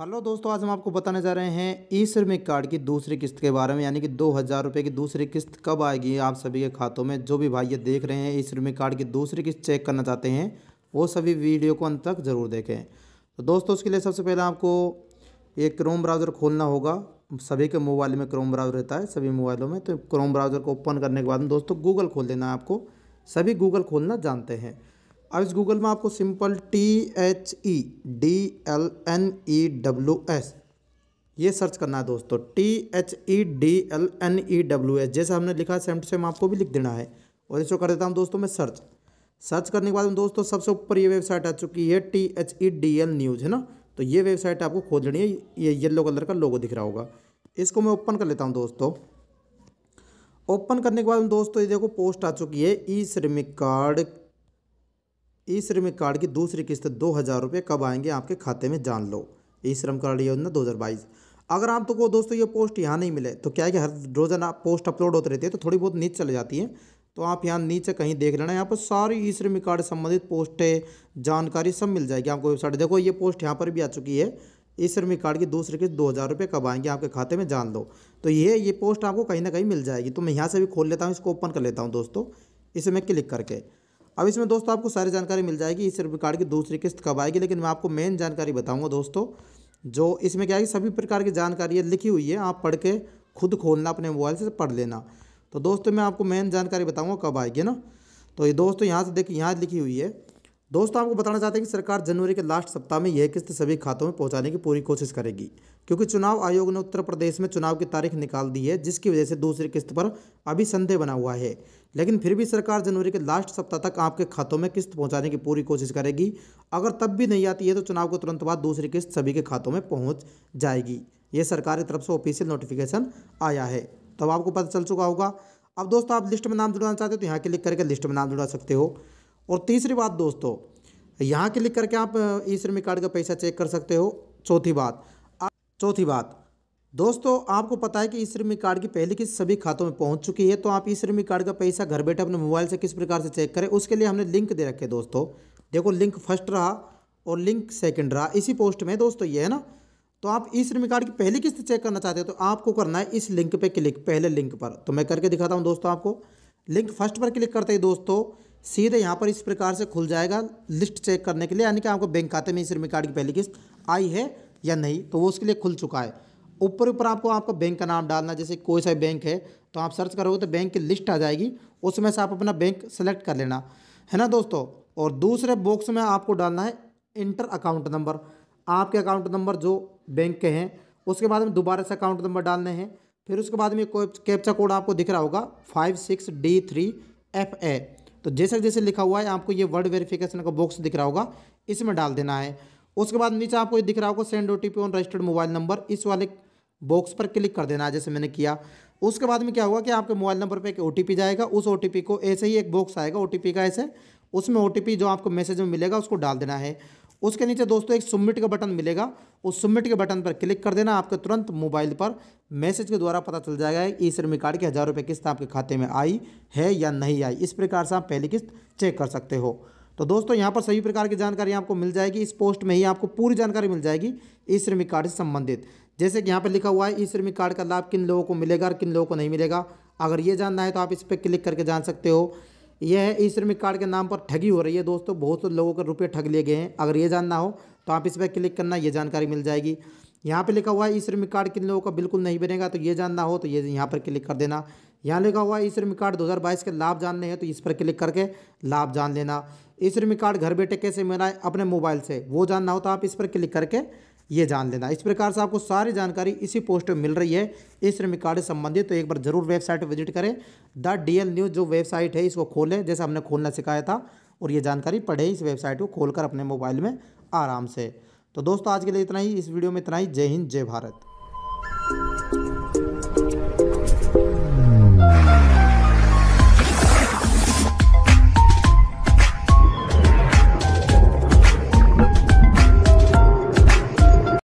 hello दोस्तों आज हम आपको बताने जा रहे हैं ई श्रमिक कार्ड की दूसरी किस्त के बारे में यानी कि दो हज़ार रुपये की दूसरी किस्त कब आएगी आप सभी के खातों में जो भी भाई ये देख रहे हैं ई श्रमिक कार्ड की दूसरी किस्त चेक करना चाहते हैं वो सभी वीडियो को अंत तक ज़रूर देखें तो दोस्तों उसके लिए सबसे पहले आपको एक क्रोम ब्राउज़र खोलना होगा सभी के मोबाइल में क्रोम ब्राउज़र रहता है सभी मोबाइलों में तो क्रोम ब्राउज़र को ओपन करने के बाद दोस्तों गूगल खोल देना है आपको सभी गूगल खोलना जानते हैं अब इस गूगल में आपको simple T H E D L N E W S ये सर्च करना है दोस्तों T H E D L N E W S जैसे हमने लिखा सेम टू सेम आपको भी लिख देना है और इसको कर देता हूँ दोस्तों मैं सर्च सर्च करने के बाद दोस्तों सबसे ऊपर ये वेबसाइट आ चुकी है T H E D L news है ना तो ये वेबसाइट आपको खोल लेनी है ये येलो कलर का लोगो दिख रहा होगा इसको मैं ओपन कर लेता हूँ दोस्तों ओपन करने के बाद दोस्तों ये देखो पोस्ट आ चुकी है ई श्रमिक कार्ड ई श्रम कार्ड की दूसरी किस्त दो हज़ार रुपये कब आएंगे आपके खाते में जान लो ई श्रम कार्ड योजना दो हज़ार बाईस अगर आप तो को दोस्तों ये पोस्ट यहाँ नहीं मिले तो क्या है कि हर रोजाना पोस्ट अपलोड होते रहती है तो थोड़ी बहुत नीचे चले जाती है तो आप यहाँ नीचे कहीं देख लेना यहाँ पर सारी ई श्रम कार्ड संबंधित पोस्टें जानकारी सब मिल जाएगी आपको वेबसाइट देखो ये पोस्ट यहाँ पर भी आ चुकी है ई श्रम कार्ड की दूसरी किस्त दो हज़ार रुपये कब आएंगे आपके खाते में जान लो तो ये ये पोस्ट आपको कहीं ना कहीं मिल जाएगी तो मैं यहाँ से भी खोल लेता हूँ इसको ओपन कर लेता हूँ दोस्तों इसे मैं क्लिक करके अब इसमें दोस्तों आपको सारी जानकारी मिल जाएगी इस रुपये कार्ड की दूसरी किस्त कब आएगी लेकिन मैं आपको मेन जानकारी बताऊँगा दोस्तों जो इसमें क्या है सभी प्रकार की जानकारी लिखी हुई है आप पढ़ के खुद खोलना अपने मोबाइल से पढ़ लेना तो दोस्तों मैं आपको मेन जानकारी बताऊँगा कब आएगी ना तो ये दोस्तों यहाँ से देखिए यहाँ लिखी हुई है दोस्तों आपको बताना चाहते हैं कि सरकार जनवरी के लास्ट सप्ताह में यह किस्त सभी खातों में पहुंचाने की पूरी कोशिश करेगी क्योंकि चुनाव आयोग ने उत्तर प्रदेश में चुनाव की तारीख निकाल दी है जिसकी वजह से दूसरी किस्त पर अभी संदेह बना हुआ है लेकिन फिर भी सरकार जनवरी के लास्ट सप्ताह तक आपके खातों में किस्त पहुँचाने की पूरी कोशिश करेगी अगर तब भी नहीं आती है तो चुनाव के तुरंत बाद दूसरी किस्त सभी के खातों में पहुँच जाएगी ये सरकार की तरफ से ऑफिशियल नोटिफिकेशन आया है तब आपको पता चल चुका होगा अब दोस्तों आप लिस्ट में नाम जुड़ाना चाहते हो तो यहाँ क्लिक करके लिस्ट में नाम जुड़ा सकते हो और तीसरी बात दोस्तों यहाँ क्लिक करके आप ई श्रमिक कार्ड का पैसा चेक कर सकते हो चौथी बात चौथी बात दोस्तों आपको पता है कि ई श्रमिक कार्ड की पहली किस्त सभी खातों में पहुंच चुकी है तो आप ई श्रमिक कार्ड का पैसा घर बैठे अपने मोबाइल से किस प्रकार से चेक करें उसके लिए हमने लिंक दे रखे दोस्तों देखो लिंक फर्स्ट रहा और लिंक सेकंड रहा इसी पोस्ट में दोस्तों ये है ना तो आप ई श्रमिक कार्ड की पहली किस्त चेक करना चाहते हो तो आपको करना है इस लिंक पर क्लिक पहले लिंक पर तो मैं करके दिखाता हूँ दोस्तों आपको लिंक फर्स्ट पर क्लिक करते ही दोस्तों सीधे यहाँ पर इस प्रकार से खुल जाएगा लिस्ट चेक करने के लिए यानी कि आपको बैंक खाते में इस श्रमिक कार्ड की पहली किस्त आई है या नहीं तो वो उसके लिए खुल चुका है ऊपर ऊपर आपको आपका बैंक का नाम डालना जैसे कोई सा बैंक है तो आप सर्च करोगे तो बैंक की लिस्ट आ जाएगी उसमें से आप अपना बैंक सेलेक्ट कर लेना है ना दोस्तों और दूसरे बॉक्स में आपको डालना है इंटर अकाउंट नंबर आपके अकाउंट नंबर जो बैंक के हैं उसके बाद में दोबारा से अकाउंट नंबर डालने हैं फिर उसके बाद में कैप्चा कोड आपको दिख रहा होगा five six D three F A तो जैसे जैसे लिखा हुआ है आपको ये वर्ड वेरिफिकेशन का बॉक्स दिख रहा होगा इसमें डाल देना है उसके बाद नीचे आपको ये दिख रहा होगा send O on registered mobile number इस वाले बॉक्स पर क्लिक कर देना है जैसे मैंने किया उसके बाद में क्या हुआ कि आपके मोबाइल नंबर पर एक ओ जाएगा उस ओ को ऐसे ही एक बॉक्स आएगा ओ का ऐसे उसमें ओ जो आपको मैसेज में मिलेगा उसको डाल देना है उसके नीचे दोस्तों एक सबमिट का बटन मिलेगा उस सबमिट के बटन पर क्लिक कर देना आपके तुरंत मोबाइल पर मैसेज के द्वारा पता चल जाएगा ई श्रमिक कार्ड की हज़ार रुपये किस्त आपके खाते में आई है या नहीं आई इस प्रकार से आप पहली किस्त चेक कर सकते हो तो दोस्तों यहाँ पर सभी प्रकार की जानकारी आपको मिल जाएगी इस पोस्ट में ही आपको पूरी जानकारी मिल जाएगी ई श्रमिक कार्ड से संबंधित जैसे कि यहाँ पर लिखा हुआ है ई श्रमिक कार्ड का लाभ किन लोगों को मिलेगा और किन लोगों को नहीं मिलेगा अगर ये जानना है तो आप इस पर क्लिक करके जान सकते हो यह है ई श्रमिक कार्ड के नाम पर ठगी हो रही है दोस्तों बहुत से लोगों के रुपये ठग लिए गए हैं अगर ये जानना हो तो आप इस पर क्लिक करना ये जानकारी मिल जाएगी यहाँ पे लिखा हुआ है ई श्रमिक कार्ड किन लोगों का बिल्कुल नहीं बनेगा तो ये जानना हो तो ये यहाँ पर क्लिक कर देना यहाँ लिखा हुआ है ई श्रमिक कार्ड 2022 के लाभ जानने हैं तो इस पर क्लिक करके लाभ जान लेना ई श्रमिक कार्ड घर बैठे कैसे मिला है अपने मोबाइल से वो जानना हो तो आप इस पर क्लिक करके ये जान लेना इस प्रकार से आपको सारी जानकारी इसी पोस्ट में मिल रही है इस श्रमिक कार्ड से संबंधित तो एक बार जरूर वेबसाइट विजिट करें द डी न्यूज़ जो वेबसाइट है इसको खोलें जैसे हमने खोलना सिखाया था और ये जानकारी पढ़ें इस वेबसाइट को खोलकर अपने मोबाइल में आराम से तो दोस्तों आज के लिए इतना ही इस वीडियो में इतना ही जय हिंद जय भारत